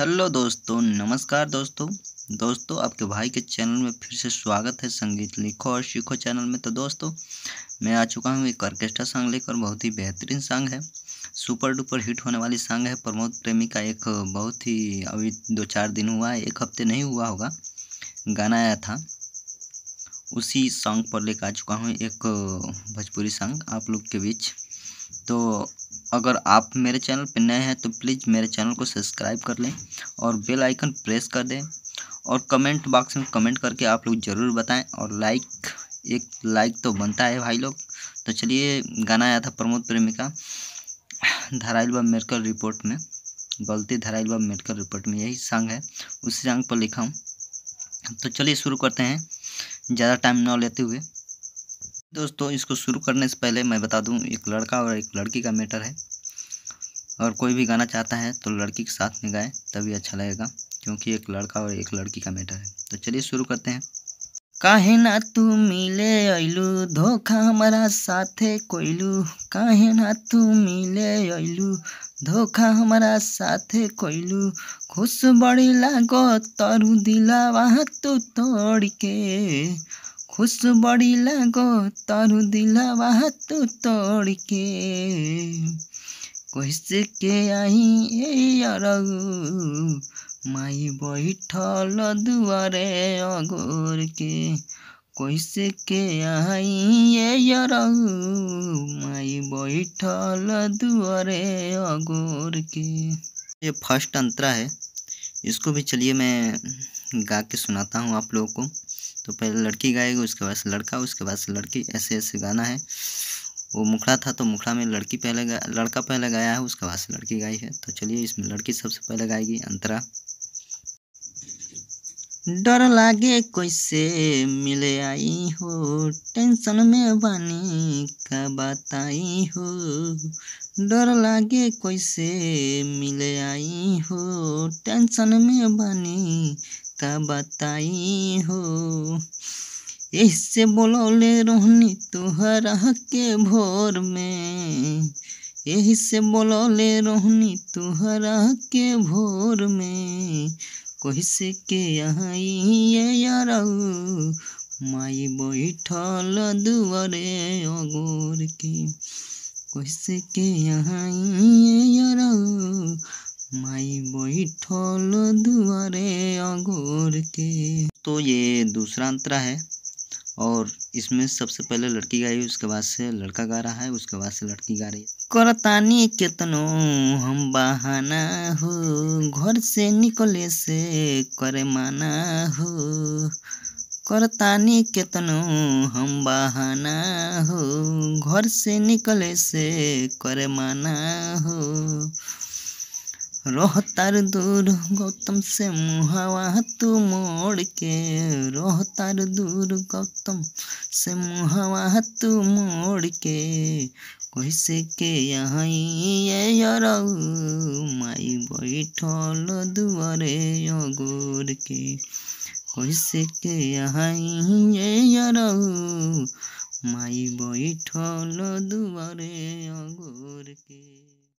hello दोस्तों नमस्कार दोस्तों दोस्तों आपके भाई के चैनल में फिर से स्वागत है संगीत लिखो और सीखो चैनल में तो दोस्तों मैं आ चुका हूँ एक ऑर्केस्ट्रा सॉन्ग लेकर बहुत ही बेहतरीन सॉन्ग है सुपर डुपर हिट होने वाली सॉन्ग है प्रमोद प्रेमी का एक बहुत ही अभी दो चार दिन हुआ है एक हफ्ते नहीं हुआ होगा गाना आया था उसी सॉन्ग पर लेकर आ चुका हूँ एक भोजपुरी सॉन्ग आप लोग के बीच तो अगर आप मेरे चैनल पर नए हैं तो प्लीज़ मेरे चैनल को सब्सक्राइब कर लें और बेल आइकन प्रेस कर दें और कमेंट बॉक्स में कमेंट करके आप लोग ज़रूर बताएं और लाइक एक लाइक तो बनता है भाई लोग तो चलिए गाना आया था प्रमोद प्रेमी का धराइल बाब मेडिकल रिपोर्ट में गलती धराइल बाब मेडिकल रिपोर्ट में यही सॉन्ग है उसी सॉन्ग पर लिखा हूँ तो चलिए शुरू करते हैं ज़्यादा टाइम ना लेते हुए दोस्तों इसको शुरू करने से पहले मैं बता दूं एक लड़का और एक लड़की का मैटर है और कोई भी गाना चाहता है तो लड़की के साथ में गाए तभी अच्छा लगेगा क्योंकि एक लड़का और एक लड़की का मैटर है तो चलिए शुरू करते हैं काहे ना तू मिले अलू धोखा हमारा साथे कोयलू काहे ना तू मिले अलू धोखा हमारा साथे कोयलू खुश बड़ी लागो तरु दिला वहा तू तोड़ के खुश बड़ी लगो तरु दिलावा तू तोड़ के कैसे के आई ए माई बैठल दुआरे अगोर के कैसे के आई ये अरगु माई बैठल दुआरे अगोर के ये फर्स्ट अंतरा है इसको भी चलिए मैं गा के सुनाता हूँ आप लोगों को तो पहले लड़की गाएगी उसके बाद लड़का उसके बाद लड़की ऐसे ऐसे गाना है वो मुखड़ा था तो मुखड़ा में लड़की पहले गा लड़का पहले गाया है उसके बाद लड़की गाई है तो चलिए इसमें लड़की सबसे पहले गाएगी अंतरा डर लागे कैसे मिले आई हो टेंशन में बानी का बताई हो डर लागे कैसे मिले आई हो टेंशन में बानी कब बताई हो ऐसे बोलोले रोहनी तुहरा के भोर में यही से बोलोले रोहनी तुहरा के भोर में कैसे के आई ये यार माई बैठल दुआरे अगोर के कैसे के यहाँ ये यार माई बैठल दुआरे घोर के तो ये दूसरा अंतरा है और इसमें सबसे पहले लड़की गाई उसके बाद से लड़का गा रहा है उसके बाद से लड़की गा रही है करतानी कितनो हम बहाना हो घर से निकले से कर माना हो करतानी कितनो हम बहाना हो घर से निकले से कर माना हो रोहतार दूर गौतम से मुहावा तू मोड़ के रोहतार दूर गौतम से मुहावा तू मोड़ के कैसे के यहाँ ये माई बैठल दुआरे अगोर के कैसे के यहाँ ये माई बैठल दुआरे अगोर के